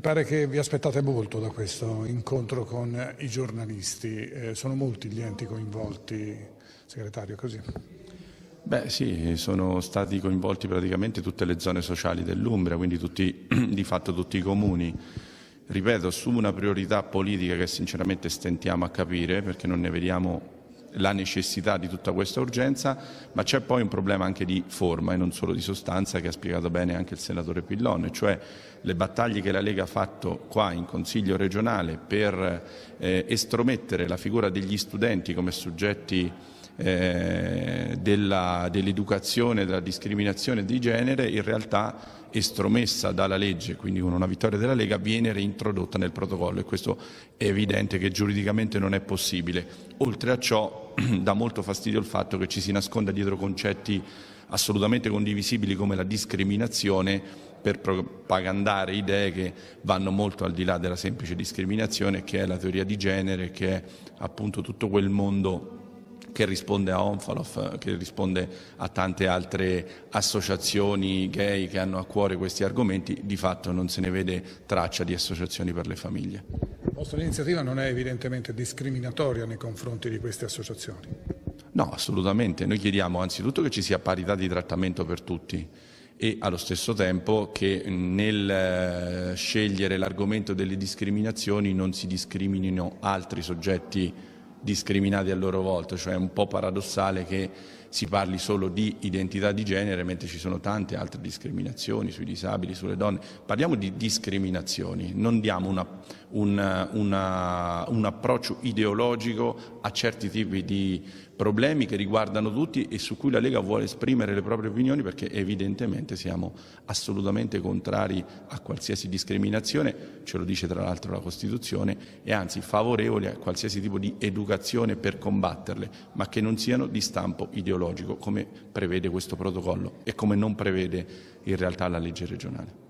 Mi pare che vi aspettate molto da questo incontro con i giornalisti. Eh, sono molti gli enti coinvolti, segretario, così? Beh sì, sono stati coinvolti praticamente tutte le zone sociali dell'Umbria, quindi tutti, di fatto tutti i comuni. Ripeto, assume una priorità politica che sinceramente stentiamo a capire perché non ne vediamo la necessità di tutta questa urgenza, ma c'è poi un problema anche di forma e non solo di sostanza che ha spiegato bene anche il senatore Pillone, cioè le battaglie che la Lega ha fatto qua in Consiglio regionale per eh, estromettere la figura degli studenti come soggetti eh, dell'educazione, della discriminazione di genere, in realtà estromessa dalla legge, quindi con una vittoria della Lega, viene reintrodotta nel protocollo e questo è evidente che giuridicamente non è possibile. Oltre a ciò dà molto fastidio il fatto che ci si nasconda dietro concetti assolutamente condivisibili come la discriminazione per propagandare idee che vanno molto al di là della semplice discriminazione, che è la teoria di genere, che è appunto tutto quel mondo che risponde a Onfalov, che risponde a tante altre associazioni gay che hanno a cuore questi argomenti, di fatto non se ne vede traccia di associazioni per le famiglie. La nostra iniziativa non è evidentemente discriminatoria nei confronti di queste associazioni? No, assolutamente. Noi chiediamo anzitutto che ci sia parità di trattamento per tutti e allo stesso tempo che nel eh, scegliere l'argomento delle discriminazioni non si discriminino altri soggetti discriminati a loro volta, cioè è un po' paradossale che si parli solo di identità di genere, mentre ci sono tante altre discriminazioni sui disabili, sulle donne. Parliamo di discriminazioni, non diamo una, una, una, un approccio ideologico a certi tipi di problemi che riguardano tutti e su cui la Lega vuole esprimere le proprie opinioni perché evidentemente siamo assolutamente contrari a qualsiasi discriminazione, ce lo dice tra l'altro la Costituzione, e anzi favorevoli a qualsiasi tipo di educazione per combatterle, ma che non siano di stampo ideologico biologico, come prevede questo protocollo e come non prevede in realtà la legge regionale.